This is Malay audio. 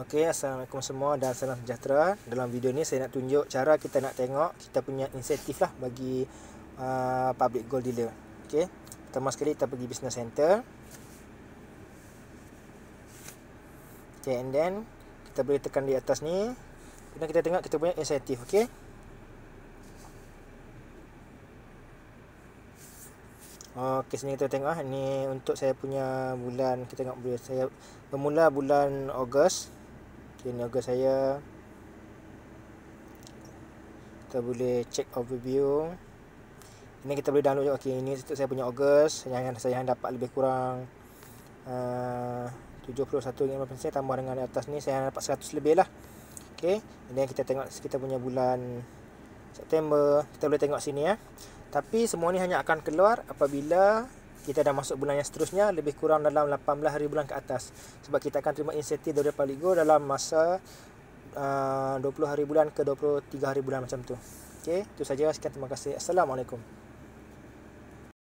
Okey, Assalamualaikum semua dan salam sejahtera. Dalam video ni saya nak tunjuk cara kita nak tengok kita punya insentif lah bagi uh, public gold dealer. Okey, pertama sekali kita pergi business center. Okey, and then kita boleh tekan di atas ni. Kemudian kita tengok kita punya insentif, okey. Okey, sini kita tengok. Ini untuk saya punya bulan, kita tengok boleh saya bermula bulan Ogos niaga saya kita boleh check overview ini kita boleh download okey ini untuk saya punya august yang saya yang dapat lebih kurang uh, 71 saya tambah dengan atas ni saya dapat 100 lebih lah okey ini kita tengok kita punya bulan September kita boleh tengok sini ya tapi semua ni hanya akan keluar apabila kita dah masuk bulan yang seterusnya lebih kurang dalam 18 hari bulan ke atas sebab kita akan terima insentif dari Paligo dalam masa uh, 20 hari bulan ke 23 hari bulan macam tu. Okey, itu saja sekian terima kasih. Assalamualaikum.